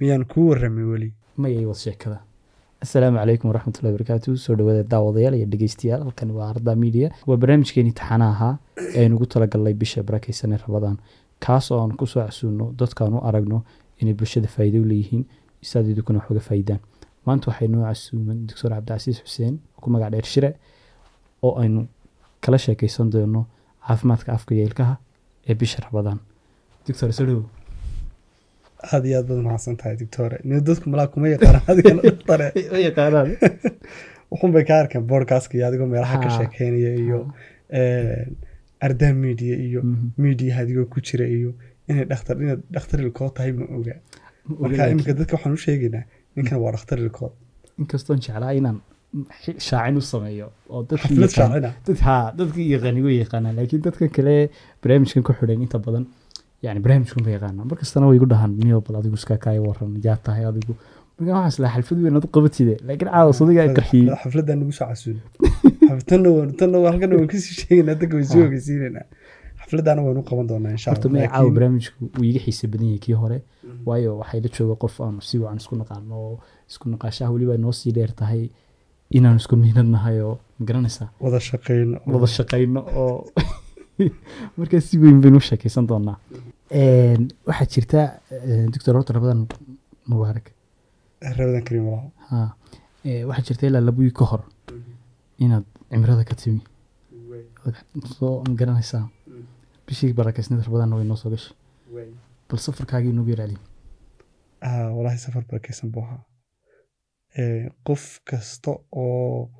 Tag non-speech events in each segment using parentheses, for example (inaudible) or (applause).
miyaan kuu warramin weli mayay wad sheekada asalaamu calaykum waraxmatullahi barakaatu soo dhawaada daawadayaal iyo dhegeystayaal halkan waa arda media waa barnaamijkeeni taxana ahaa ee aynugu talagalnay bisha barakeysanee rabadaan kaas oo aan kusoo casuunno dadkaan u aragno inay bulshada faa'iido u leeyihiin isaadeedukuna wax uga faa'iidaan maanta waxay noo casuuman doctor cabdicasiis xuseen ku magac dheer shire oo aynu kala sheekaysan doono caafimaadka afka iyo ilkaha ee bisha rabadaan doctor sodhow aada iyo aad baad mahadsan tahay doctore n dadku malaa kuma yaqaanaan adigana (laughs) dhaqtare yaqaanaan (laughs) wuxun ka arkeen bodcastka adigoo meelaha ka ah. sheekeynaya iyo ah. eh, ardaa media iyo mhm. mediaha adigoo ku jira iyo inay dhaktar inaad dhakhtarilkood tahay ma oga marka iminka dadka waxaan u sheegaynaa ninkan waa dhakhtarilkood inkastoon jeclaa inaan shaacin u sameeyo oo dadkii yaqaanigo yaqaanaa laakiin dadka kale barnaamijkan ku xidhan inta badan yani barnaamijkunba yaqaana markastana way igu dhahaan miyo adigu iskakaaya waran yaa tahay adigu marka waxaas la xalfad weyn adu qabatide laakiin caadas adiga qarxiyey xafladaan nagu soo casuul xaftanna waan tanna waan waan kasii sheegaynaa dadka waan sii ogeysiinaynaa xafladana waanu qaban doonaa insha allah horta caawa barnaamijku wuu iga xiisa badan yahay kii hore waayo waxay la jooga qof aanu si wacan isku naqaano oo isku naqaashaha weliba noo sii dheer tahay inaan isku miinad nahay oo magaranaysaa wada shaqayno wada shaqayno oo markaa si weyn baynu u sheekaysan doonaa waxaa jirta doctor horta rabadan mubaarak ah, rabadan karim ha waxaa jirta ilaa labuyi ka hor inaad cimrada ka timi soo garanaysaa mm. bishii barakaysnida rabadanna way noo soo gashay bal safarkaagii inoogu yaraali ah, walahi safar barakaysan buu ahaa qof kasta oo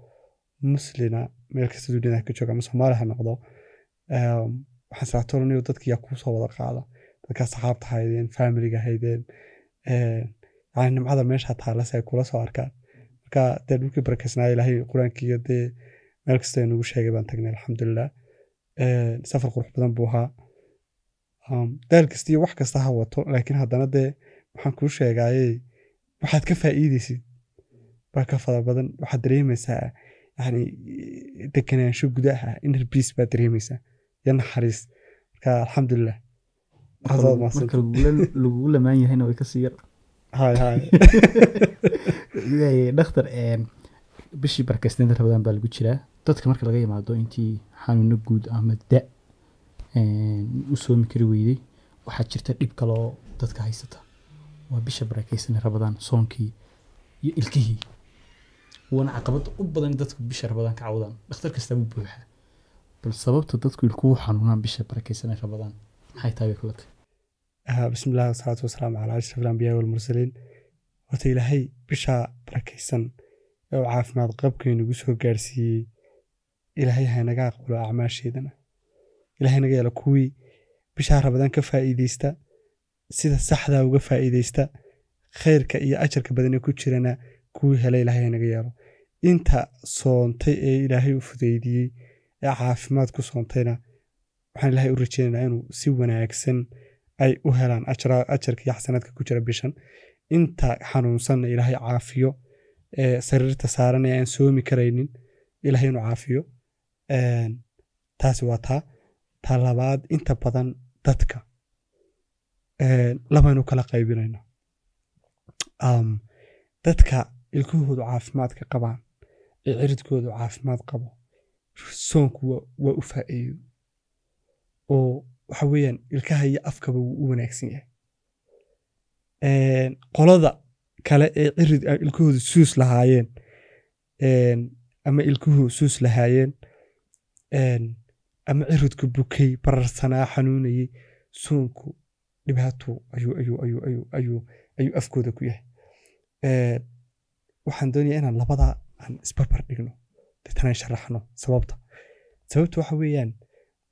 muslina meel kasta duunyada ka jooga ama soomaali ha noqdo waxaan saatoranayo kuu soo wada qaada dadkaa saxaabta ha haydeen faamiliga haydeen yani nimcada meesha taalase ay kula soo arkaan marka dee dhulkii barakesnaa ilaahay qur-aankiiyo dee meel kasta inagu sheegay baan tagnay alxamdulilah safar qurux badan buu ahaa daal kasta iyo wax kasta ha wato laakiin haddana dee waxaan kuu sheegaayey waxaad ka faa'iideysid baa ka fada badan waxaad dareemaysaa yani deganaansho gudaha inner biis baad dareemaysaa iyo naxariis marka alxamdulilah lagugu lamaan yahayna way kasii yar dhakhtar bishii barakaysneeda rabadaan baa lagu jiraa dadka marka laga yimaado intii xanuuno guud ama da u soomi kari weyday waxaa jirta dhib kaloo dadka haysata waa bisha barakeysana rabadaan soonkii iyo ilkihii waana caqabad u badan dadku bisha rabadaan ka cawdaan dhakhtar kastaa buu buuxaa bal sababta dadku ilkuhu xanuunaan bisha barakeysane rabadaan maxay tahay bay bismi illahi wasalaatu wasalaamu calaa ashraf alambiyaai walmursaliin horta ilaahay bishaa barakaysan ee uu caafimaad qabkaynugu soo gaarsiiyey ilaahay haynaga aqbalo acmaasheedana ilahay naga yeelo kuwii bishaa rabadaan ka faa'iideysta sida saxdaa uga faa'iideysta kheyrka iyo ajarka badan ee ku jirana kuwii hela ilaahay haynaga yeelo inta soontay ee ilaahay u fudeydiyey ee caafimaad ku soontayna waxaan ilaahay u rajeynaynaa inuu si wanaagsan ay u helaan ajarka iyo xasanaadka ku jira bishan inta xanuunsanna ilaahay caafiyo sariirta saaran ee aan soomi karaynin ilaahay inuu caafiyo taasi waa taa ta labaad inta badan dadka labaynu kala qaybinayna dadka ilkahoodu caafimaadka qabaan ee ciridkoodu caafimaad qabo soonku waa u faa'iido oo waxa weeyaan ilkaha iyo afkaba wuu u wanaagsan yahay qolada kale ee cirid ilkahooda suus lahaayeen ama ilkuhu suus lahaayeen ama ciridku bukay bararsanaa xanuunayey soonku dhibaato ayuu afkooda ku yahay waxaan doonayaa inaan labadaa aan isbarbar dhigno deetana sharaxno sababta sababta waxa weeyaan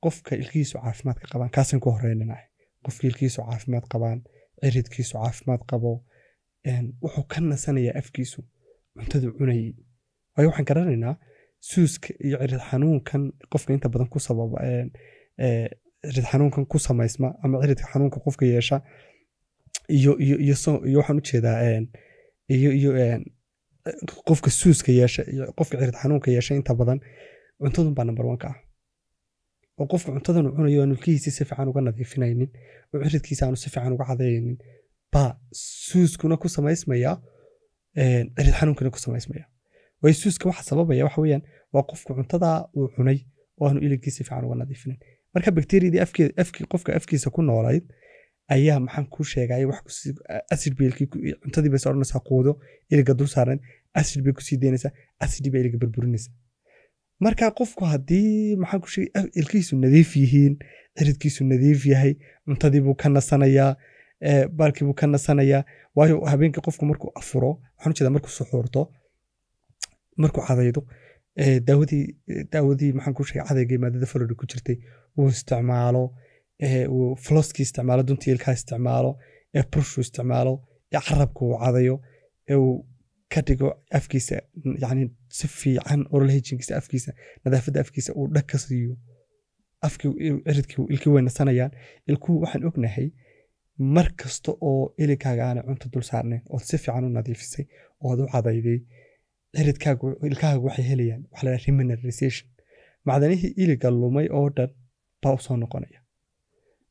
qofka ilkihiisu caafimaad ka qabaan kaasan ku horeynin qofka ilkihiisu caafimaad qabaan ciridkiisu caafimaad qabo wuxuu ka nasanayaa afkiisu cuntadu cunayay waayo waxaan garanaynaa suuska iyo cirid xanuunkan qofka inta badan ku sababa cirid xanuunkan ku samaysma ama cirid xanuunka qofka yeesha iyo iyo iyo iyo iyo iyo qofka suuska yeesha iyo qofka cirid xanuunka yeesha inta badan cuntadun baa number one ka ah oo qofka cuntadan cunayo aanu ilkihiisi si fiican uga nadiifinaynin oo ciridkiisa aanu si fiican uga cadayaynin baa suuskuna ku samaysmaya cirid xanuunkana ku samaysmaya waayo suuska waxa sababaya waxa weeyaan waa qofku cuntada uu cunay oo aanu iligii si fiican uga nadiifinin marka bakteriyadii afkii qofka afkiisa ku noolayd ayaa maxaan kuu sheegaya wax acid beelkii cuntadii baysa odhanaysaa quudo iliga dul saaran acid bay kusii deynaysaa acid bay iliga burburinaysaa marka qofku hadii maxaa ah, nadiif yihiin ciridkiisu nadiif yahay cuntadiibuu ka nasanayaa eh, baalkiibuu ka nasanayaa waayo habeenki qofku markuu afuro waxaan ujeeda markuu suxuurto markuu cadaydo eh, daawadii daawadii maxaan ku sheegay maadada folori ku jirtay uu isticmaalo eh, uu floskii isticmaalo duntii ilkaa isticmaalo ee brushuu isticmaalo ee carabka uu cadayo ka dhigo afkiisa yani si fiican oral afkiisa nadaafadda afkiisa uu dhag siiyo afkiiiridkii ilkii weynasanayaan ilkuhu waxaan ognahay mar oo ilikaaga aanay cunto dul saarnayn ood si fiican u nadiifisay ood u cadayday ilkaaga waxay helayaan waxa remineralization macdanihii iliga lumay oo dhan baa u noqonaya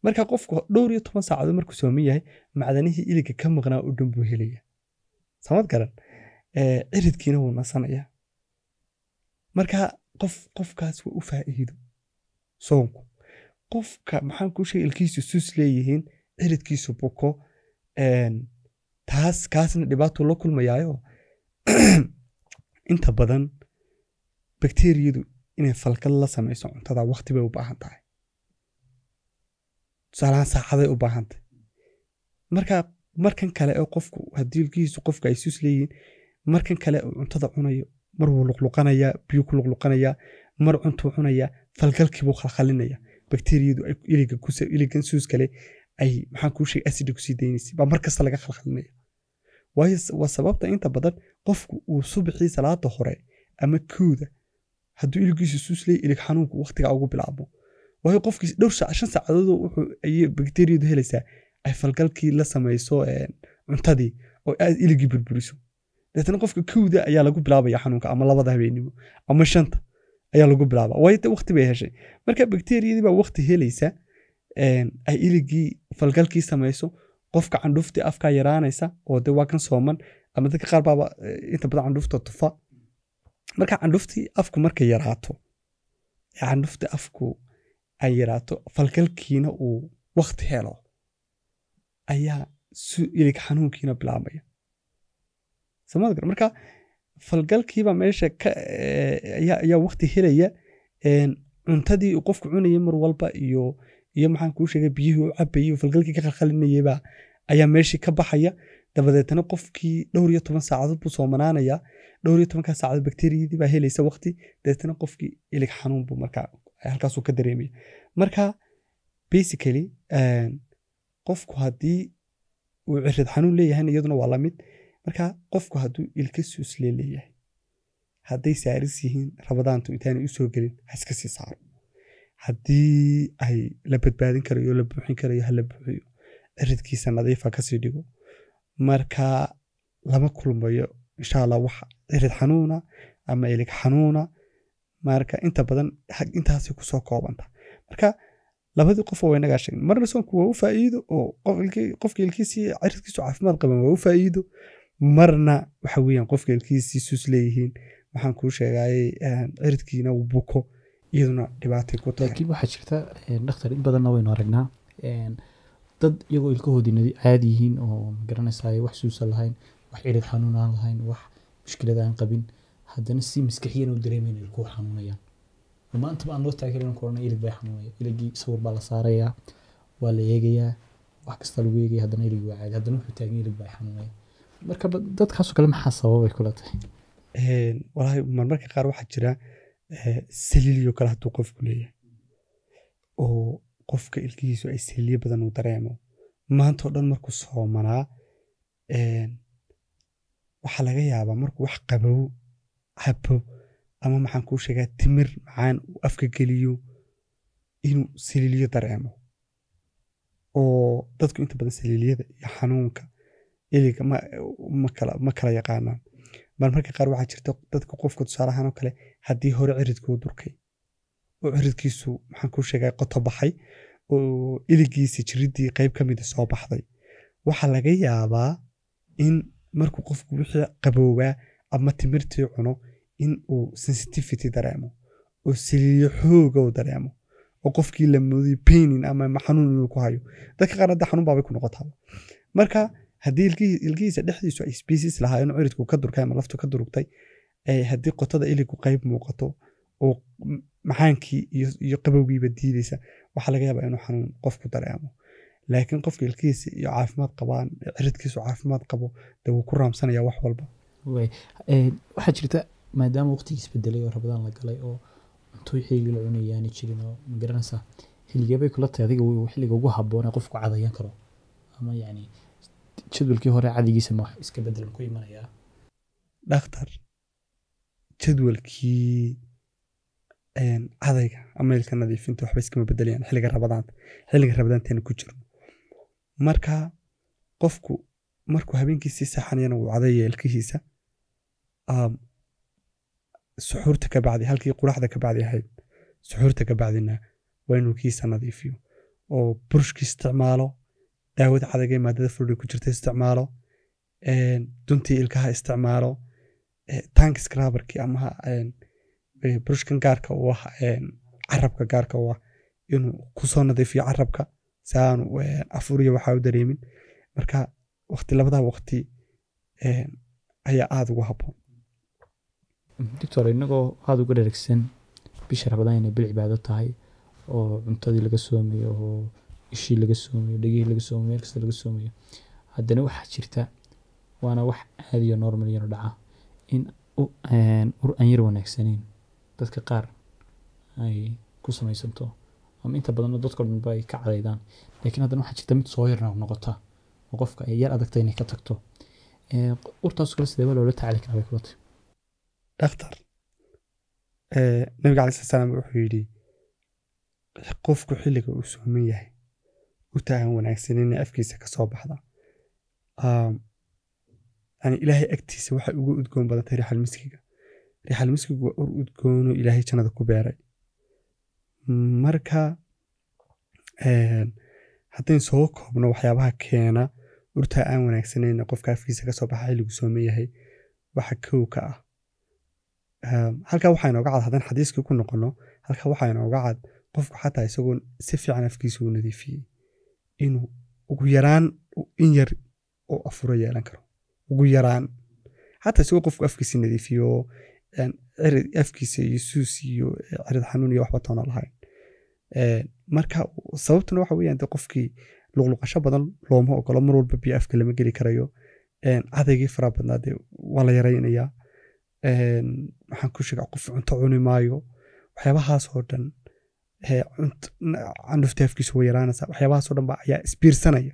marka qofku dhowr iyo toban saacadood markuu sooman yahay macdanihii iliga ka maqnaa u dhan buu helaya samad garan ciridkiina wuu nasanayaa marka qof qofkaas waa u faa'iido soonku qofka maxaan kuu sheegay ilkiisu sus leeyihiin ciridkiisu buko taas kaasna dhibaatuu la kulmayaayo (clears throat) inta badan bakteriyadu inay falkad la samayso cuntada wakti bay u baahan tahay tusaalahaan saacaday u baahan tahay marka markan kale oo qofku haddii ilkihiisu qofka ay suus leeyihiin markan kale cuntada cunayo mar wuu luqluqanayaa biyuu ku luqluqanayaa mar cuntuu cunayaa falgalkiibuu khalkhalinaya bakteriyadu iligan suus kale ay maxaan kuu sheegay asidi kusii daynaysa baa mar laga khalkhalinaya waa sababta inta badan qofku uu subaxii salaada hore ama kowda hadduu iligiisu suus leeya ilig xanuunku waqtigaa ugu bilaabo waayo qofkiis dhowr saac shan saacadoodoo ayay bakteriyadu helaysaa ay falgalkii la samayso cuntadii oo aad iligii burburiso deetna qofka kowda ayaa lagu bilaabaya xanuunka ama labada habeennimo ama shanta ayaa lagu bilaaba wayta waqti bay heshay marka bakteriyadii baa waqti helaysa ehm, ay iligii falgalkii samayso qofka candhuuftii afkaa yaraanaysa oo de waa kan sooman ama dadka qaar baaba eh, inta badan candhuufta tufa marka candhuuftii afku markay yaraato candhuufta afku ay yaraato falgalkiina uu wakti helo ayaa ilig xanuunkiina bilaabmaya sooma gar marka falgalkiiba meesha eh, ayaa wakti helaya cuntadii qofku cunayay mar walba iyo iyo maxaan kuu sheegay biyihii u cabayay falgalkii ka qalqalinayeyba ayaa meeshii ka baxaya dabadeetna qofkii dhowr iyo toban saacadood buu soomanaanaya dhowr iyo tobankaa saacadood bakteriyadii baa helaysa waqti dabeetna qofkii ilig xanuun buu marka halkaasuu ka dareemaya marka basically qofku haddii uu cirid xanuun leeyahayna iyaduna waa lamid marka qofku hadduu ilkasius leeleeyahay hadday saaris yihiin rabadaantu intaanay usoo gelin ha iska sii saaro haddii ay la badbaadin karayo la buuxin karayo hala buuxiyo ciridkiisa nadiifa kasii dhigo marka lama kulmayo insha allah wax cirid xanuuna ama ilig xanuuna marka inta badan intaasay kusoo koobanta marka labadii qofa waa inagaa sheegna marna soonku waa u faa'iido oo qofka ilkiisii ciridkiisu caafimaad qaban waa u faa'iido marna waxa weyan qofka ilkihiisi suus leeyihiin waxaan kuu sheegay eh, ciridkiina u buko iyaduna dhibaatay ku tahay laakiin waxaa jirta eh, dhakhtar in badanna waynu aragnaa eh, dad iyagoo ilkahoodii caadi yihiin oo magaranaysaay wax suusan lahayn wax cirid xanuun aan lahayn wax mushkilad aan qabin haddana si maskaxiyana u dareemayna ilkuhu xanuunayaan maantaba aan loo taageerin korona ilig bay xanuunaya iligii sawir baa la saarayaa waa la eegayaa wax kasta lagu eegaya haddana ilig waa caadi haddana wuxuu taagan ilig baa xanuunaya marka dadkaasoo kale maxaa sababay kula tahay walahi marmarka qaar waxaa jira saliilyo kale hadduu qofku leeyahay oo qofka ilkihiisu ay saliilyo badan uu dareemo maanta o dhan markuu soomanaa waxaa laga yaabaa markuu wax qabow cabo ama maxaan kuu sheegaa timir macaan uu afka geliyo inuu saliilyo dareemo oo dadku inta badan saliilyada iyo xanuunka iliga ma kala yaqaanaan bal marka qaar waxaa jirta dadka qofka tusaalahaan oo kale haddii hore ciridkuu durkay oo ciridkiisu maxaan kuu sheegaa qoto baxay oo iligiisi jiriddii qayb ka mida ah soo baxday waxaa laga yaabaa in markuu qofku wixii qaboobaa ama timirtii cuno in uu sensitivity dareemo oo saliiyo xooga uu dareemo oo qofkii la muday painin ama xanuun inuu ku hayo dadka qaar hadda xanuun baabay ku noqotaa marka haddii ilgihiisa dhexdiisu ay species lahaayeen ciridku ka durkay ama laftu ka durugtay haddii qotada iligu qayb muuqato oo maxaankii iyo qabowgiiba diidaysa waxaa laga yaabaa inuu xanuun qof ku dareemo laakiin qofka ilkihiisa iyo caafimaad qabaan ciridkiisu caafimaad qabo de wuu ku raamsanaya wax walba waxaa jirta maadaama waqtigiis bedelay oo rabadaan la galay oo cunto xiligi la cunayaani jirin oo magaranaysaa xiligeebay kula tahay adiga xilliga ugu haboon qofku cadayaan karo ama yani jadwalkii hore cadigiisa ma wax iska bedel ku imanayaa dhaktar jadwalkii cadayga ama ilka nadiifinta waxba iskama bedelayaan xilliga rabadaanta xilliga rabadaanteena ku jirno marka qofku markuu habeenkii habeenkiisii seexanayana wuu cadaya ilkihiisa um, suxuurta ka halkii quraxda ka bacdi ahayd suxuurta kabacdina waa inuu kiisa nadiifiyo oo burushki isticmaalo daawada cadagee maadada fluoride ku jirta isticmaalo duntii ilkaha isticmaalo tank scraberkii ama brushkan gaarka u ah carabka gaarka u ah inuu kusoo nadiifiyo carabka si aanu afuriya waxaa u dareemin marka wakti labadaa wakti ayaa aada ugu haboon doctor inagoo aada uga dharagsan bisha rabadaan inay bil cibaado tahay oo cuntadii laga soomayo oo ishii laga soomayo dhegihii laga soomayo meel kasta laga soomayo haddana waxaa jirta waana wax aada iyo normal yano dhaca in ur aan yar wanaagsaneyn dadka qaar ay ku samaysanto ama inta badanna dadko dhanba ay ka cadaydaan laakiin haddana waxaa jirta mid soo yarna noqota oo qofka ay yar adagta inay ka tagto urtaas kale sidee loola tacaali karaa bay kulata dhakhtar nabiga alai slat wuxuu yidhi qofku xilliga uu sooman yahay utahan wanaagsanina afkiisa kasoo baxda yani ilaahay agtiisa waxay ugu udgoon badantay rixalmiskiga rixalmiskigu waa ur udgoono ilaahay jannada ku beeray marka haddayn soo koobno waxyaabaha keena urta aan wanaagsanayna qofka afkiisa kasoo baxa xilligu sooman yahay waxa kow ah halkaa waxaa inooga cad haddaan xadiiskii ku noqono halkaa waxaa inooga cad qofku xataa isagoo si fiican afkiisa u nadiifiyey inuu ugu yaraan in yar oo afuro yeelan karo ugu yaraan xataa sigoo qofku afkiisa nadiifiyo afkiisa iyo suus iyo eh, cirid xanuun iyo waxba toona lahayn eh, marka sababtuna waxa weyan de qofkii luqluqasho badan looma ogolo mar walba biyo afka lama geli karayo cadaygii eh, fara badnaa de waa la yaraynayaa waxaan ku sheega qof cunto cuni maayo waxyaabahaas oo dhan candhufta afkiisa way yaraanaysa waxyaabahaasoo dhanba ayaa isbiirsanaya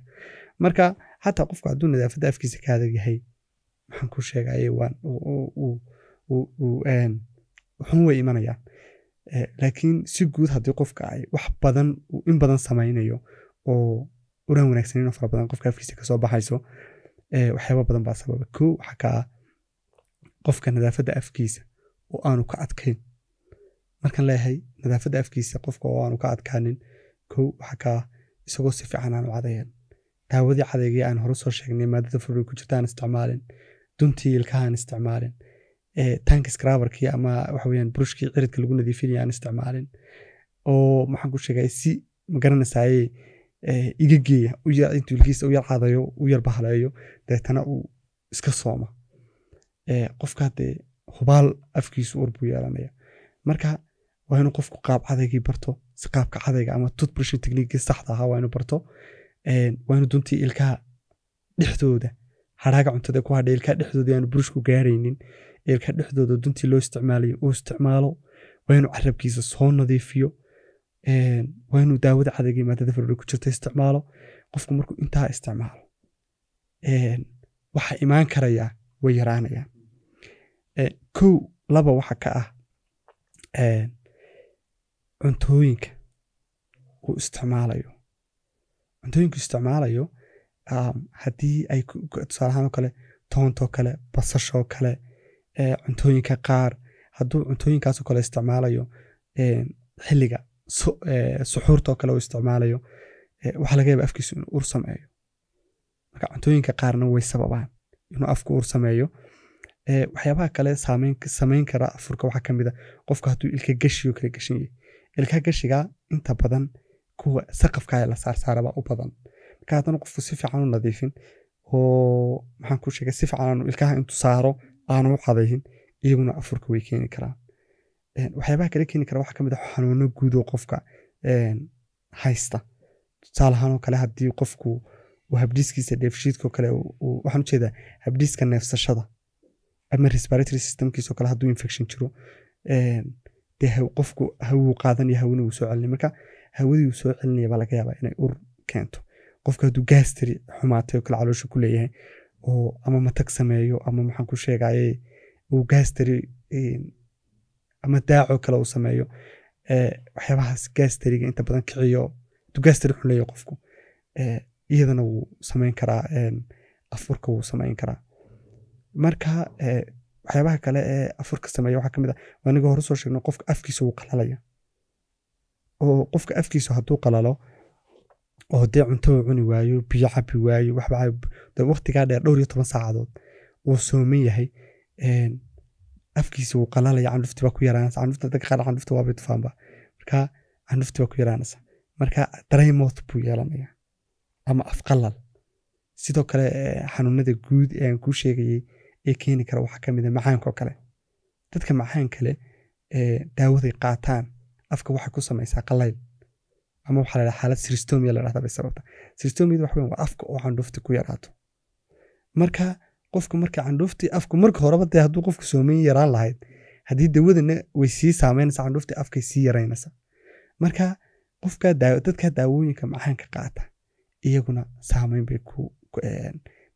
marka xataa qofku hadduu nadaafadda afkiisa ka adag yahay maxaan ku sheegaye xun way imanayaan laakiin si guud haddii qofka ay wax badan in badan samaynayo oo uran wanaagsanino fara badan qofka afkiisa kasoo baxayso waxyaaba badan baa sababa ko waxaa ka qofka nadaafadda afkiisa oo aanu ka adkayn markaan leeyahay nadaafada afkiisa qofka oo aanu ka adkaanin kow waxaa kaa isagoo si fiican aanu cadayeen daawadii cadaygai aan hore soo sheegnay maadada furri ku jirta isticmaalin duntii ilkaha isticmaalin tanki skrabarkii ama waxaweyaan burushkii ciridka lagu nadiifinaya aan isticmaalin oo maxaan ku sheegaa si magaranaysaye iga geeya intuu ilkiisa u yar cadayo u yar bahaleeyo deetana uu iska sooma qofka haddee hubaal afkiisu ur buu yeelanaya marka waa inuu qofku qaab cadaygii barto si qaabka cadayga ama tutbrishin techniikii saxda ahaa waa inuu barto waa inuu duntii ilkaha dhexdooda haraaga cuntada ku hadha ilkaha dhexdooda yaanu burushku gaaraynin ilkaha dhexdooda duntii loo isticmaalayo uu isticmaalo waa inuu carabkiisa soo nadiifiyo waa inuu daawada cadayga maadada farooda ku jirta isticmaalo qofku markuu intaa isticmaalo waxaa imaan karayaa way yaraanayaan kow laba waxa ka ah cuntooyinka uu isticmaalayo cuntooyinku isticmaalayo um, haddii ay tusaalahaan oo kale toonto kale basashoo kale cuntooyinka qaar hadduu cuntooyinkaasoo kale isticmaalayo xilliga suxuurtoo kale uu isticmaalayo waxaa laga yaaba afkiisu inuu ur sameeyo marka cuntooyinka qaarna way sababaan inuu afku ur sameeyo waxyaabaha kale sameyn kara afurka waxaa ka ah qofka hadduu ilka geshiyo kala geshan yahay ilka gashigaa inta badan kuwa saqafka la saarsaarabaa u badan marka haddana qofku si fiican u nadiifin oo maxaan ku sheegay si fiican ilkaha intuu saaro aanu u cadayhin iyaguna afurka way keeni karaan waxyaabaha kale keeni kara waxaa kamid a ah xanuuno guud oo qofka haysta tusaalahaan oo kale haddii qofku habdhiiskiisa dheefshiidkao kale waxaan ujeedaa habdhiiska neefsashada ama respiratory systemkiisao kale hadduu infection jiro de qofku hawuu qaadanaya hawana wuu soo celinaya marka hawadii uu soo celinaya baa laga yaabaa inay ur keento qofka hadduu gastri xumaatay oo kale caloosha ku leeyahay oo ama matag sameeyo ama maxaan ku sheegaye uu gaastari ama daacoo kale uu sameeyo waxyaabahaas gaastariga inta badan kiciyo hadduu gaastari xun leeyahay qofku iyadana wuu sameyn karaa afurka wuu sameyn karaa marka waxyaabaha kale ee afurka sameeya waxaa kamid ah, a aniga hore soo sheegno qofka afkiisa wuu qalalaya oo qofka afkiisa hadduu qalalo oo dee cunto cuni waayo biyo cabi waayo waqtigaa dheer dhowr iyo toban saacadood uu sooman yahay afkiisa wuu qalalaya candhufti baa ku yaraanaysa candhufta dadka qaar candhufta waabay tufaanba marka candhufti baa ku yaraanaysa marka drymouth buu yeelanaya ama afqalal sidoo kale xanuunada guud ee aan kuu sheegayey ee keeni kara waxaa ka mida ah macaankao kale dadka macaan kale daawaday qaataan afka waxay ku samaysaa qalayl ama waxaa ladhaha xaalad sristomia ladhahda bay sababta sristomiad waxa weyan waa afka oo candhuufti ku yaraato marka qofku marka candhuufti afku marka horeba dee hadduu qofku soomeyn yaraan lahayd haddii dawadana way sii saameynaysa candhuufti afkay sii yaraynaysa marka qofka dadka daawooyinka macaanka qaata iyaguna saameyn bay ku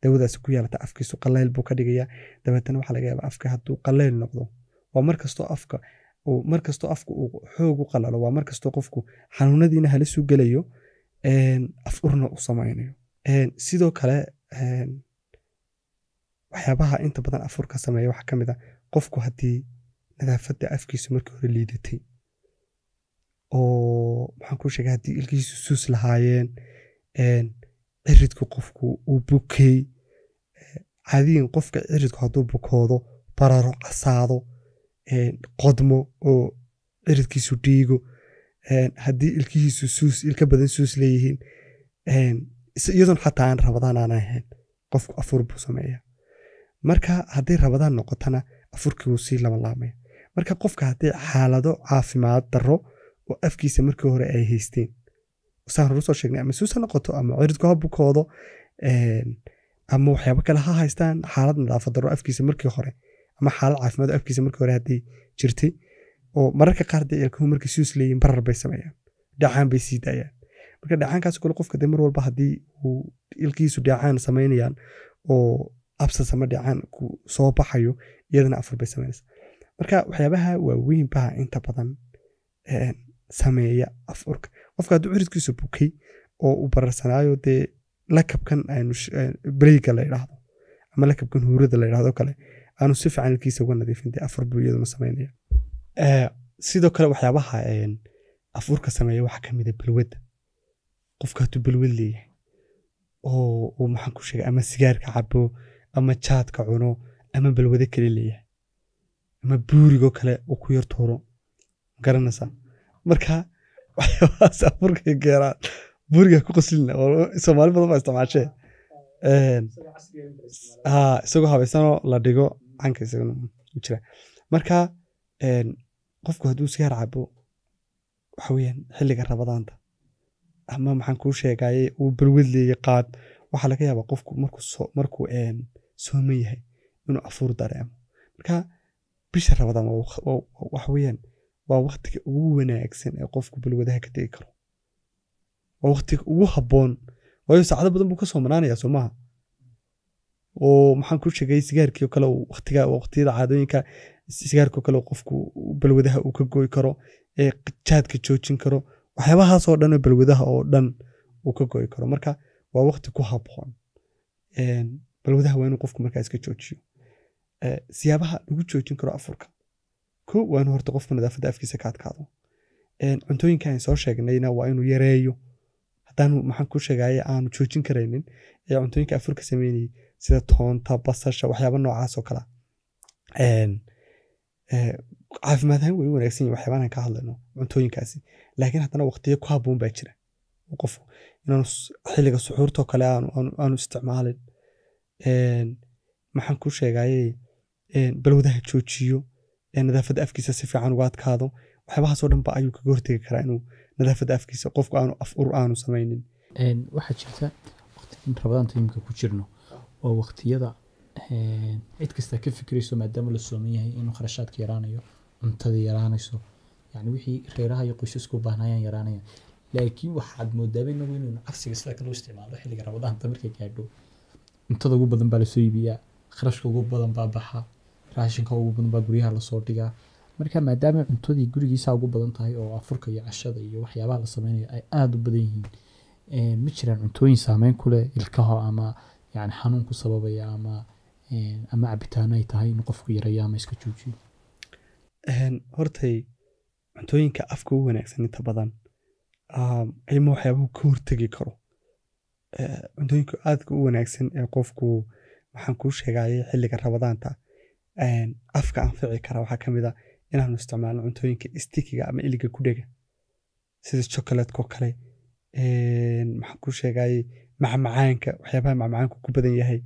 dawadaasi ku yaalata afkiisu qaleyl buu ka dhigayaa dabeetana waxaa laga yaabaa afka hadduu qaleyl noqdo waa markastoo afka markastoo afka uu xoog qalalo waa markastoo qofku xanuunadiina halisu gelayo af urna u samaynayo sidoo kale waxyaabaha inta badan afurka sameeya waxaa ka a ah qofku haddii nadaafada afkiisa markii hore liidatay oo maxaan kuu sheegay haddii ilkihiisu suus lahaayeen ciridku qofku uu bukey caadiyan qofka ciridku haduu bukoodo bararo casaado qodmo oo ciridkiisu dhiigo hadii ilkihiisu suus ilka badan suus leeyihiin iyadoon xataa aan rabadaan aan ahayn qofku afur buu sameeya marka hadday rabadaan noqotana afurkii wuu sii labalaabmaya marka qofka hadday xaalado caafimaad darro oo afkiisa markii hore ay haysteen saan horu soo sheegnay ama suus noqoto ama ciridku ha bukoodo ama waxyaabo kale ha haystaan xaalad nadaafad daro afkiisa markii hore ama xaalad caafimaad afkiisa markii hore hadday jirtay oo mararka qaar dee ilkahu markay suus leeyihin barar bay sameeyaan dhacaan bay sii daayaan marka dhacaankaas kale qofka dee mar walba haddii uu ilkihiisu dhacaan samaynayaan oo absas ama dhacaan ku soo baxayo iyadana afur bay samaynaysa marka waxyaabaha waaweyn baha inta badan sameeya afurka qofka hadduu ciridkiisu bukay oo uu bararsanaayo dee lakabkan eh, breyga la idhaahdo ama lakabkan huurada la idhahdo kale aanu si fiican ilkiisa uga nadiifin afur buu iyaduna samaynaya eh, sidoo kale waxyaabaha eh, afurka sameeya waxaa ka mida balwadda balwad leeyahay oo uu maxaan ku sheegay ama sigaarka cabo ama jaadka cuno ama balwado kale leeyahay ama buurigo kale uu ku yar tuuro garanaysaa marka waxyaabahaas afurka geeraan buriga ku qaslina soomaali badan baa isticmaashee isagoo habaysanoo la dhigo canka isagana jira marka qofku hadduu sigaar cabo waxa weyaan xilliga rabadaanta ama maxaan kuu sheegaayey uu balwedleeyey qaad waxaa laga yaabaa qofku markuu sooman yahay inuu afuur dareemo marka bisha rabadaan waxa weyaan waa waktiga ugu wanaagsan ee qofku balwadaha ka tegi karo waa waqtiga ugu haboon waayo saacdo badan buu kasoo manaanaya soo maaha oo maxaan kuu sheegay sigaarkii oo kale waqtiga waqtiyada caadooyinka sigaarkii kale qofku balwadaha uu ka gooy karo ee jaadka joojin karo waxyaabahaas oo dhan balwadaha oo dhan uu ka gooy karo marka waa waqti ku haboon balwadaha waa inuu qofku markaa iska joojiyo siyaabaha lagu joojin karo afurka ko waa inuu horta qofku nadaafadda afkiisa ka adkaado cuntooyinka aan soo sheegnayna waa inuu yareeyo haddaanu maxaan ku sheegaaye aanu joojin karaynin ee cuntooyinka afurka ka sameynayay sida toonta basasha waxyaaba noocaasoo kala caafimaad ahaan way wanagsan yihin waxyaabanan ka hadlayno cuntooyinkaasi laakiin haddana waqtiyo ku haboon baa jira qofu inaanu xilliga suxuurtoo kale aanu isticmaalin maxaan ku sheegaaye balwadaha joojiyo nadaafada afkiisa si fiican uga adkaado waxyaabahaasoo dhan ba ayuu kaga hortegi karaa inuu nadaafada afkiisa qofku aanu af ur aanu samaynin waxaa jirta in rabadaanta imika ku jirno waa waqtiyada cid kasta ka fikirayso maadaama la sooman yahay inuu kharashaadka yaraanayo cuntada yaraanayso yani wixii reeraha iyo qoysasku baahnayaan yaraanayaan laakiin waxaad moodaaba inagu inaynu cagsiga sida kaloo isticmaalo xilliga rabadaanta markay gaadho cuntada ugu badan baa lasoo iibiyaa kharashka ugu badan baa baxa raashinka ugu badan baa guryaha lasoo dhigaa marka maadaama cuntadii gurigiisaa ugu badan tahay oo afurka iyo cashada iyo waxyaabaha la sameynayo ay aada u badan yihiin eh, ma jiraan cuntooyin saameyn kuleh ilkaho ama yani xanuun ku sababaya ama eh, ama cabitaano ay tahay in qofku yaraya ama iska joojiyo hortay cuntooyinka afka u wanaagsan inta badan ah, ima waxyaabuhu ka hortegi karo eh, cuntooyinka aadka u wanaagsan ee qofku waxaan kuu sheegaya xilliga rabadaanta afka anfici kara waxaa ka mid ah inaanu isticmaalno cuntooyinka stikiga ama iliga kudhega sida chocolatekoo kale maxaan ku sheegaye macmacaanka waxyaabaha macmacaanku ku badan yahay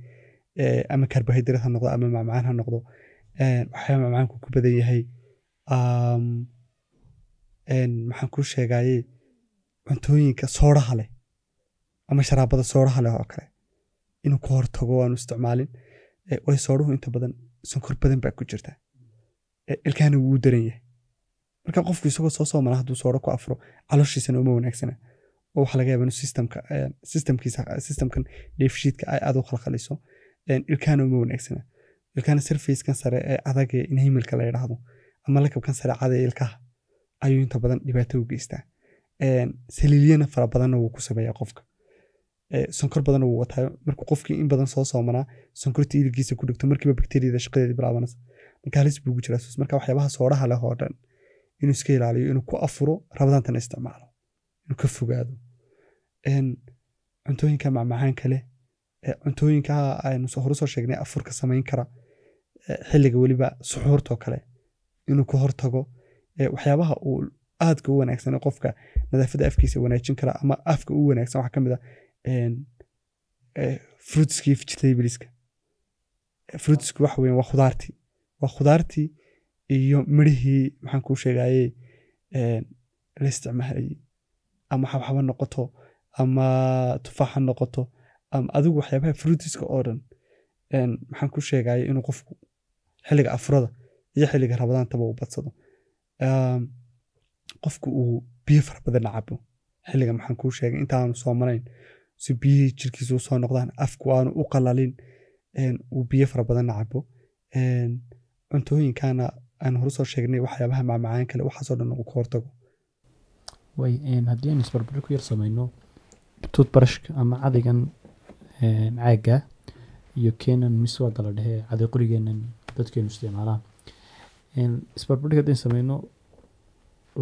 ama karbohydrat ha noqdo ama macmacaan ha noqdo waxyaabaha macmacaanku ku badan yahay maxaan ku sheegaye cuntooyinka sooraha leh ama sharaabada sooraha leh oo kale inuu ka hortago aanu isticmaalin way sooruhu inta badan sonkor badan baa ku jirta ilkahana wuu daran yahay marka qofku isagoo soo soomala hadduu sooro ku afro calooshiisana uma wanaagsana oo waxaa laga yaaba inu sistamkan dheefshiidka ay aad u khalkhaliso ilkahana uma wanaagsana ilkahana surfacekan sare ee adag ee inhimilka la yidhaahdo ama lakabkan sare cad ee ilkaha ayuu inta badan dhibaato u geystaa saliilyana fara badanna wuu ku sameeyaa qofka sonkor badanna wuu wataayo markuu qofkii in badan soo soomanaa sonkorta iilgiisa ku dhegto markiiba bakteriyada shaqadeeda bilaabanaysa halis buugu jira marka waxyaabaha sooraha leh oo dhan inuu iska ilaaliyo inuu ku afuro rabadaantana isticmaalo inuu ka fogaado cuntooyinka macmacaanka leh cuntooyinka aynu hore soo sheegnay afurka samayn kara xilliga weliba suxuurtoo kale inuu ka hortago waxyaabaha uu aadka u wanaagsan qofka nadaafadda afkiisa wanaajin kara ama afka u wanaagsan waxaa kamid a fruitskii vegetablska fruitsk waxa ah, weyan waa khudaartii waa khudaartii iyo midhihii maxaan kuu sheegaye la isticmaalayay ama xabxaba noqoto ama tufaaxa noqoto ama adigu waxyaabaha fruitiska oo dhan maxaan ku sheegaye inuu qofku xilliga afrada iyo xilliga rabadaantaba uu badsado ehm, qofku uu biyo fara badan cabo xilliga maxaan kuu sheegay intaanu soomanayn si biyihii jirkiisa usoo noqdaan afku aanu u qalalin uu biyo fara badanna cabo cuntooyinkana aan horusoo sheegnay waxyaabaha macmacaan kale waxaasoo dhan ku ka hortago way haddii aan isbarbarri ku yar sameyno tutbarashka ama cadigan caaga iyo kenan miswada la dhehe cadi qorigeenan dadkeenu isticmaalaan isbarbarri haddii sameyno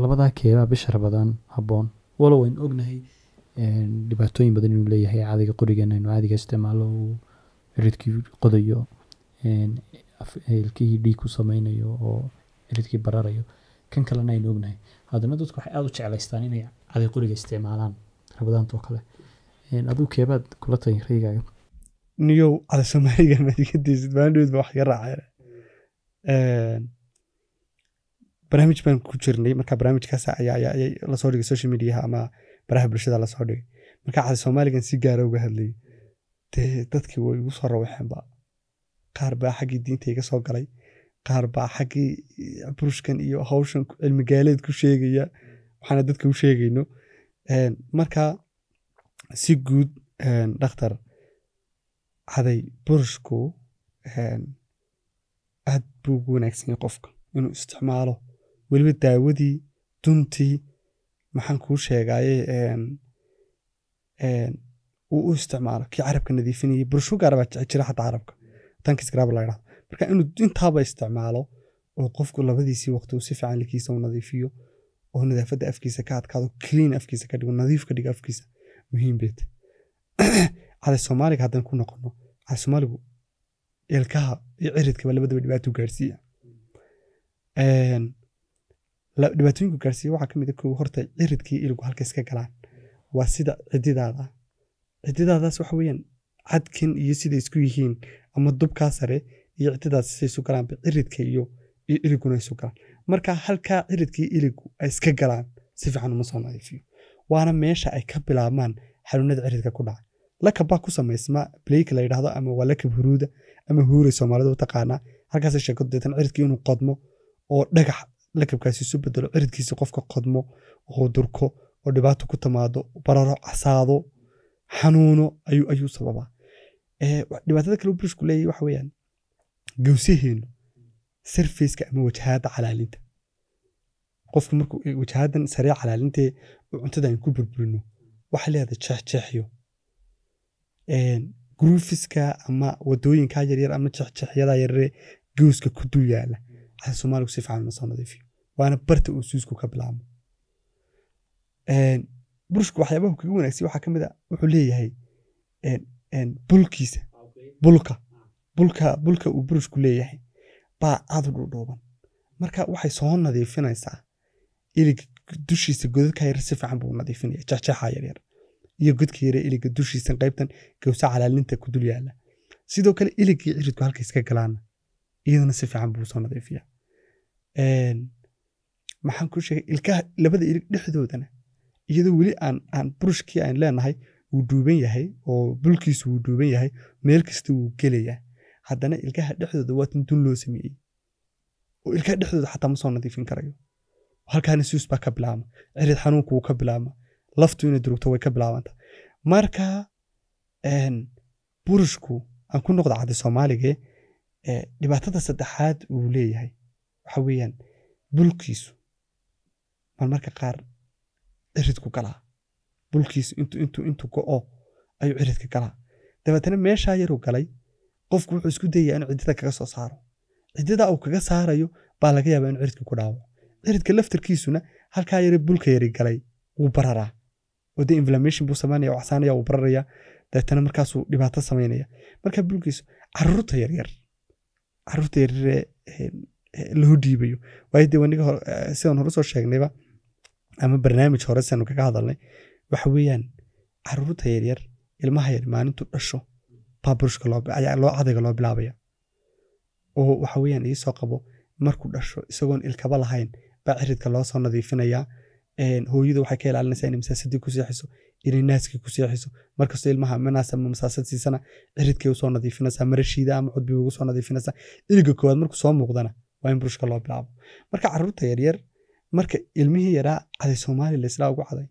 labadaa keebaa bisha rabadaan haboon walow waynu ognahay dhibaatooyin badan inuu leeyahay cadiga qorigeenna inuu isticmaalo uu ciridkii qodayo ilkihii dhiig ku samaynayo oo iridkii bararayo kan kalena aynu ognahay haddana dadku waxay aad u jeclaystaan inay caday qoriga isticmaalaan rabadaantoo kale aduu keebaad kula tahay raygaaga niyow cada soomaaliga madigadiisid maandhowd wax iga raacay barnaamij baan ku jirnay marka barnaamijkaas ayaa lasoo dhigay social mediaha ama baraha bulshada lasoo dhigay markaa cada soomaaligan si gaara ah uga hadlay dee dadkii way igu soo rawaxeenba qaar baa xaggii diinta iga soo galay qaar baa xaggii eh, burushkan iyo hawshan cilmigaaleed ku sheegaya waxaana dadka u sheegayno marka si guud dhakhtar caday burushku aad buu ugu wanaagsan qofka inuu isticmaalo weliba daawadii duntii maxaan kuu sheegaye uu u isticmaalo kii carabka nadiifinayay burushu gaar baa jira xataa carabka tankiscrab la ydhahdo marka inuu intaaba isticmaalo oo qofku labadiisii waqti uu si fiican likiisa u nadiifiyo oo nadaafadda afkiisa ka adkaado clean afkiisa ka dhigo nadiif ka dhigo afkiisa muhiim bay tahay (clears throat) soomaaliga haddaan ku noqono cali soomaaligu ilkaha iyo ciridkaba labadaba dhibaatuu gaarsiiya dhibaatooyinku gaarsiiya waxaa ka ah a kow horta ciridkii ilgu halka iska galaan waa sida cididaada cididaadaas waxa weeyaan cadkin iyo sida isku yihiin ama dubkaa sare iyo ictidaas isay isu galaan ciridka iyo iliguna isu galaan marka halkaa ciridka iyo iligu ay iska galaan si fiican uma soo nadiifiyo waana meesha ay ka bilaabmaan xanuunada ciridka ku dhaca lakabba ku samaysma bleyka la yidhaahdo ama waa lakab huruuda ama huure soomaalida u taqaanaa halkaas sheeko deetan ciridkii inuu qodmo oo dhagax lakabkaasi isu bedelo ciridkiisi qofka qodmo oo durko oo dhibaato ku timaado bararo casaado xanuuno ayuu sababaa Eh, dhibaatada kale bushku leeyahy waxa weyaan gawsaheenu sarfaceka ama wajahaada calaalinta qofka markuu wajahadan saree calaalintee cuntada aan ku burburino waxaa leedahay jeexjeexyo grufiska ama wadooyinka yaryar ama jeexjeexyadaa yarare gawska ku dul yaala asa soomaaligu si fiican una nadiifiyo waana barta uu suusku ka bilaabo burushka waxyaabaha kaga wanaagsan waxaa ka mid a wuxuu leeyahay bulkiisa ah, bulka ah. bulka bulka uu burushku leeyahay baa aad u dhudhuuban marka waxay soo nadiifinaysaa iliga dushiisa godadka yar si fiican buu nadiifinaya jexjeexa yaryar iyo godka yare iliga dushiisa qaybtan gawsa calaalinta ku dul yaala sidoo kale iligii ciridku halka iska galaana iyadana si fiican buu soo nadiifiya maxaan ku sheegay ilkaha labada ilig dhexdoodana iyadoo weli aan aan burushkii aan leenahay wuu duuban yahay oo bulkiisu wuu duuban yahay meel kasta wuu gelaya haddana ilkaha dhexdooda waa tintun loo sameeyey oo ilkaha dhexdooda xataa masoo nadiifin karayo halkaana suus baa ka bilaabma cirid xanuunku wuu ka bilaabma laftu inay durugto way ka bilaabantaa marka burushku aan ku noqda caddi soomaaligae dhibaatada saddexaad uu leeyahay waxa weeyaan bulkiisu maan marka qaar ciridku galaa dhulkiis intuu go-o ayuu ciridka galaa dabeetana meeshaa yaruu galay qofku wuxuu isku dayayaa inuu ciddada kaga soo saaro cidada uu kaga saarayo baa laga yaabaa inuu ciridka ku dhaawaco ciridka laftarkiisuna halkaa yari bulka yari galay wuu bararaa oo dee inflamation buu samaynaya oo casaanaya wuu bararaya dabeetana markaasuu dhibaato samaynaya marka bulkiisu caruurta yaryar caruurta yaryar loo dhiibayo waayo dee waniga sidan hore usoo sheegnayba ama barnaamij hore sianu kaga hadalnay waxa weeyaan caruurta yaryar ilmaha yar maalintu dhasho baaburushkaloo cadayga loo bilaabaya oo waxa weyaan iisoo qabo markuu dhasho isagoon ilkaba lahayn baa ciridka loo nadiifinayaa hooyadu waxay ka ilaalinaysaa inay masaasadii ku seexiso inay naaskii ku seexiso markastoo ilmaha manaas ama masaasad siisana ciridkay usoo nadiifinaysaa marashiida ama cudbi ugu soo nadiifinaysaa iliga koowaad markuu soo muuqdana waa in burushka loo bilaabo marka caruurta yaryar marka ilmihii yaraa caday soomaaliya la ugu caday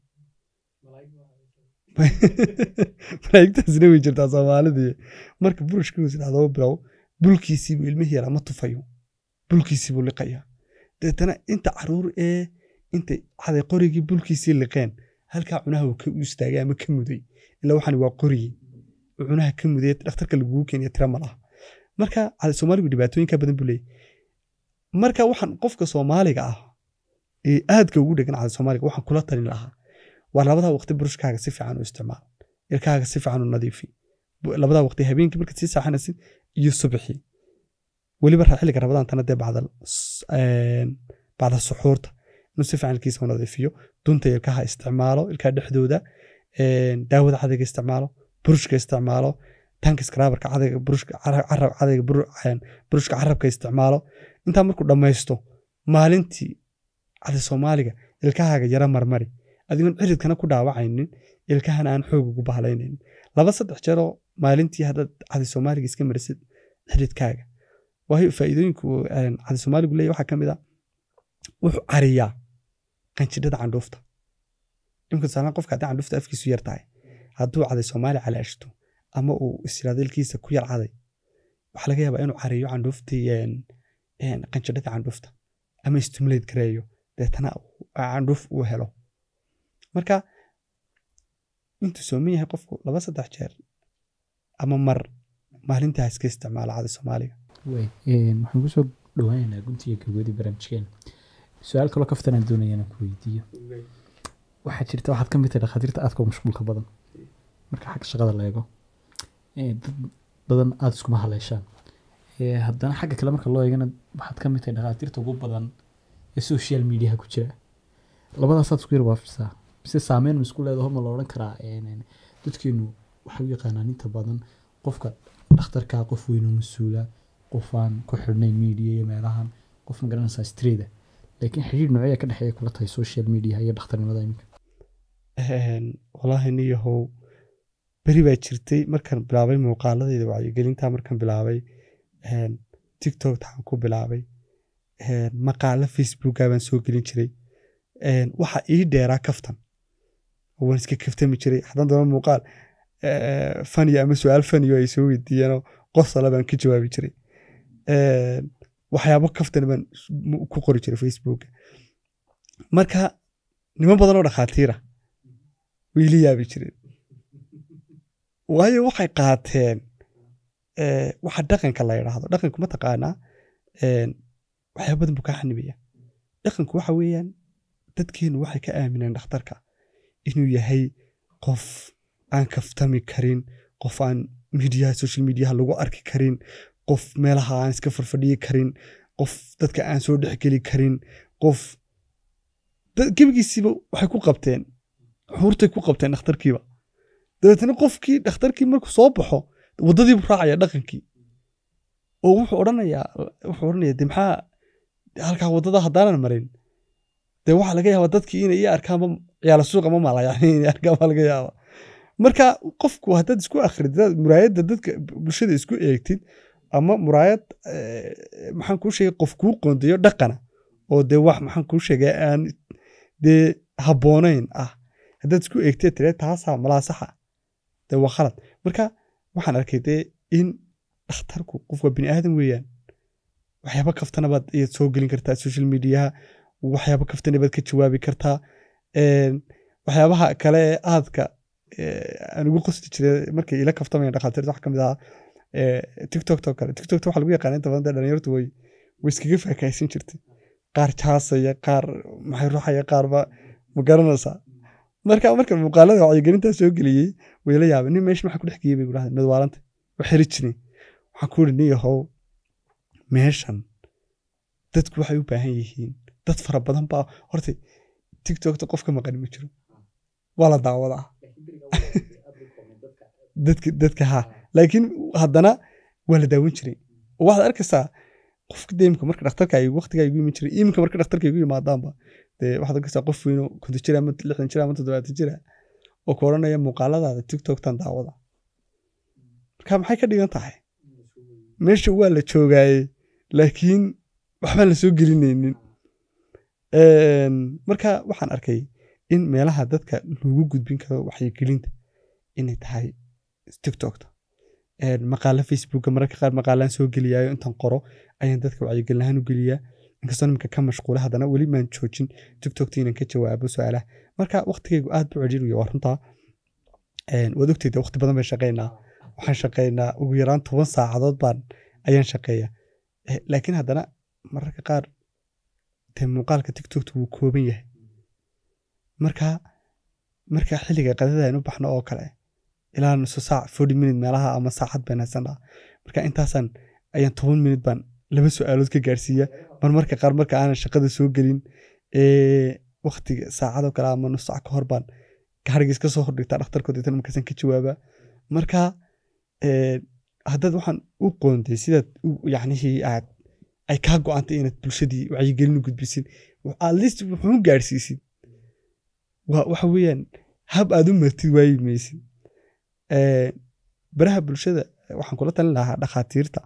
ragtaasna way jirtaa soomaalida marka burashkiinusi dhadaba bilow bulkiisiibuu ilmihii yaraa ma tufayo bulkiisiibuu liqaya deetana inta caruur ee intay caday qorigii bulkiisii liqeen halkaa cunaha uu u istaagay ama ka muday ila waxaan waa qoriye cunaha ka muday dhakhtarka lagugu keeniya tira ma laha marka soomaaligu dhibaatooyinka badan buu leeyahy marka waxaan qofka soomaaliga ah ee aadka ugu dhegan cada soomaaliga waxaan kula talin lahaa war labadaa waqti burushkaaga si fiican u isticmaal ilkaaga si fiican u nadiifi labadaa waqti habeenkii markaad sii saaxanaysid iyo subxii weliba xilliga rabadaantana dee bacda suxuurta inuu si fiican ilkiisa u nadiifiyo dunta ilkaha isticmaalo ilkaha dhexdooda daawada cadayga isticmaalo burushka isticmaalo tanka skraabarka cadayga burushka carabka isticmaalo intaa markuu dhammaysto maalintii cadi soomaaliga ilkahaaga yaro marmari adigoon ciridkana ku dhaawacaynin ilkahana aan xoog ugu bahlaynayn laba saddex jeeroo maalintii haddaad cadi soomaaliga iska marisid ciridkaaga waayo faa'iidooyinku cadi soomaaligu leeya waxaa ka mid a wuxuu cariyaa qanjidhada candhuufta imka tusaalahan qofka haddii candhuufta afkiisu yar tahay hadduu caday soomaali calaashto ama uu israadeelkiisa ku yar caday waxaa laga yaabaa inuu cariyo candhuuftii qanjidhada candhuufta ama stimulate gareeyo deetana candhuuf uu helo marka intuu sooman yahay qofku laba saddex jeer ama mar maalintaa iska isticmaala caadi soomaaliga waxaan kusoo dhawaaneynaa gunti iyo gabadii su-aal kaloo kaftan doonaya inaan ku weydiiyo waxaa jirta waxaad ka mid tahay dhakhaatiirta aadka u mashquulka badan marka xagga shaqada la eego dad badan aada iskuma haleeshaan haddana xagga kale marka loo eegana waxaad ka mid tahay dhakhaatiirta ugu badan ee social mediaha ku jira labadaasaad isku yar waafisaa mise saameyn maisku leedaho ma la odhan karaa dadkeenu waxay yaqaanaan inta badan qofka dhakhtarkaa qof weynoo masuula qofaan ku xidhnayn media iyo meelahan qof ma garanaysaa strayda laakiin xidhiir noocya ka dhexeeya kula tahay social media iyo dhakhtarnimada iminka walaahi niyahow beri baa jirtay markaan bilaabay muuqaaladayda wacyigelinta markaan bilaabay tictok waxaan ku bilaabay maqaalo facebooka baan soo gelin jiray waxa ii dheeraa kaftan waan iska kaftami jiray haddaan daba muuqaal faniyo ama su-aal faniyo ay soo weydiiyeeno qosala baan ka jawaabi jiray waxyaabo kaftana baan ku qori jiray facebooka marka niman badanoo dhakhaatiira wiili yaabi jireen waayo waxay qaateen waxa dhaqanka la yidhaahdo dhaqanku ma taqaanaa waxyaabo badan buu kaa xanibaya dhaqanku waxa weeyaan dadkeenu waxay ka aamineen dhakhtarka inuu yahay qof aan kaftami karin qof aan midiyaha social mediaha lagu arki karin qof meelaha aan iska farfadhiyi karin qof dadka aan soo dhexgeli karin qof gebigiisiiba waxay ku qabteen xuurtay ku qabteen dhakhtarkiiba dabeetna qofkii dhakhtarkii markuu soo baxo waddadiibu raacaya dhaqankii oo wuxuu odhanayaa wuxuu odhanaya de maxaa halkaa waddada haddaanan marin de waxaa laga yaaba dadki inay i arkaan ciyaala suuqa ma mala yani ina arkaan baa laga yaaba marka qofku haddaad isku akridid muraayadda dadka bulshada isku eegtid ama muraayad eh, maxaan kuu sheegay qof kuu qoondeeyo dhaqana oo dee wax maxaan kuu sheegaa aan dee habboonayn ah haddaad isku eegtee tire taasaa malaasaxa de waa khalad marka waxaan arkay dee in dhakhtarku qof waa bini aadan weeyaan waxyaaba kaftana baad soo gelin kartaa social mediaha waxyaabo kaftane baad ka jawaabi kartaa waxyaabaha kale ee aadka aan ugu qosli jira markay ila kaftamayan dhakhaatiirta wax kamid ahaa tictokto kale tictokta waxa lagu yaqaan inta badan dhalinyartu way way iskaga faakaysan jirtay qaar jaasaya qaar maxay ruuxaya qaarba ma garanaysaa marka marka muuqaalada wacyigelintaa soo geliyey way la nin meesha maxaa ku dhex geeyey bay yidhahdeen madwaalanta waa jirin waxaan ku yidhi nin meeshan dadku waxay u baahan yihiin dad fara badan baa horta tictokta qofka maqan ma jiro waa la daawadaa dadka ha laakiin haddana waa la daawan jiray waxaad arkaysaa qofka de imika marka dhakhtarka waqtigaa igu iman jiray iminka marka dhakhtarka igu yimaadaanba dee waxaad arkaysaa qof weyno konton jira ama lixdan jira ama toddobaatan jira oo ku muuqaaladaada tictoktan daawada marka maxay ka dhigan tahay meesha waa la joogaaye laakiin waxbaan la soo gelinaynin Ehm, marka waxaan arkay in meelaha dadka lagu gudbin karo waxyigelinta inay tahay tiktokta ehm, maqaala facebooka mararka qaar maqaalaan soo geliyaayo intaan qoro ayaan dadka wacyigelinahaan u geliyaa inkastoo nimka ka mashquula haddana weli maan joojin tiktokta inaan ka jawaabo su-aalaha marka waqtigaygu aad bu cajiriyo waa runtaa ehm, waad ogteeda waqti badan baan shaqeynaa waxaan shaqeynaa ugu yaraan toban saacadood baan ayaan shaqeeya eh, laakiin haddana mararka qaar te muuqaalka tictokta wuu kooban yahay marka marka xilliga qadada aynu baxno oo kale ilaa nuso saac forty minute meelaha ama saacad baan haysanaa marka intaasaan ayaan toban minute baan laba su-aalood ka gaarsiiya marmarka qaar marka aanan shaqada soo gelin waktiga saacadoo kale ama nus saac ka hor baan gahargiis kasoo hordhigtaa dhakhtarkood itan markaasan ka jawaabaa marka haddaad waxaan u qoonday sidaad yanihii aad ay kaa go-antay inaad bulshadii wacyigelin u gudbisid atleast wuxuu gaadhsiisid waxa hab aad u martid waayimaysid baraha bulshada waxaan kula talin lahaa dhakhaatiirta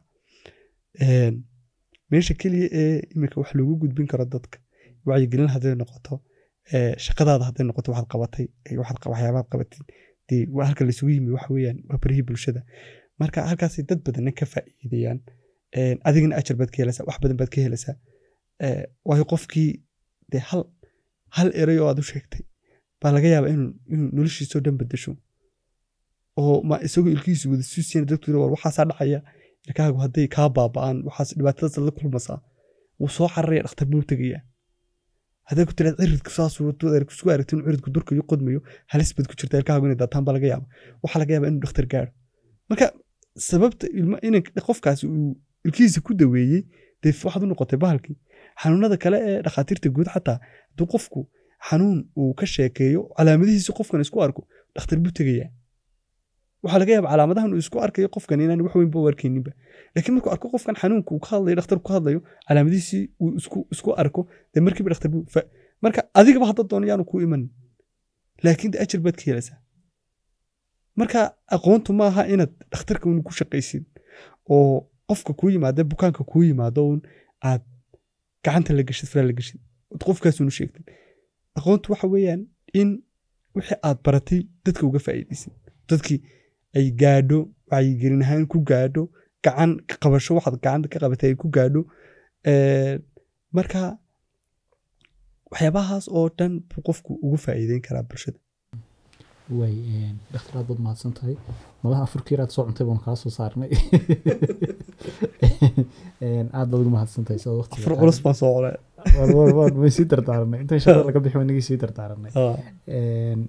meesha keliya ee iminka wax loogu gudbin karo dadka wacyigelin hadday noqoto shaqadaada hadday noqoto waxaad qabatay waxyaabaad qabatid dee halka laysugu yimi waxa waa barihii bulshada marka halkaasay dad badanna ka faa'iidayaan adigana ajar baad ka heleysaa wax badan baad ka heleysaa waayo qofkii de hal hal eray oo aad u sheegtay baa laga yaabaa inuu noloshiisoo dhan bedesho oo ma isagoo ilkihiisu wada suusiyan dadku war waxaasaa dhacaya ilkaagu hadday kaa baaba'aan waxaas dhibaatadaas la kulmasaa wuu soo cararaya dhakhtar buu tegayaa hadday ku tiraad ciridku saasuu isku inuu ciridku durka qodmayo halis baad ku jirtaa ilkaagu inay daataan baa laga yaaba waxaa laga yaabaa inuu dhakhtar gaaro marka sababta qofkaasi uu ilkihiisa ku daweeyey dee waxaad u noqotay bahalkii xanuunada kale ee dhakhaatiirta guud xataa hadduu qofku xanuun uu ka sheekeeyo calaamadihiisi qofkan isku arko dhakhtar buu tegayaa waxaa laga yaaba calaamadahan uu isku arkayo qofkan inaan wax weynba u arkayninba laakiin markuu arko qofkan xanuunka ka hadlayo dhakhtarku ka hadlayo calaamadihiisii uu isku isku arko dee markiiba dhakhtar buu marka adigaba hadda doono yaanu kuu imanin laakiin ajir baad ka helaysaa marka aqoontu maaha inaad dhakhtarka unu ku shaqaysid oo qofka kuu yimaada bukaanka kuu yimaado un aad gacanta la geshid fara la geshid qofkaasunu sheegtin aqoontu waxa weeyaan in wixii aad baratay dadka uga faa'iidaysid dadkii ay gaadho wacyigelin ahaan ku gaadho gacan qabasho waxaad gacanta ka qabatay ku gaadho marka waxyaabahaas oo dhan buu qofku ugu faa'iideyn karaa bulshada way dhakhtar aad mahadsan tahay madaha afurka yar soo cuntay baan kaa soo saarnay aad baad ugu mahadsan tahay sida culus baan soo cunay waan sii dardaaranay intaan shaqada laga bixi waan nagii sii dardaaranay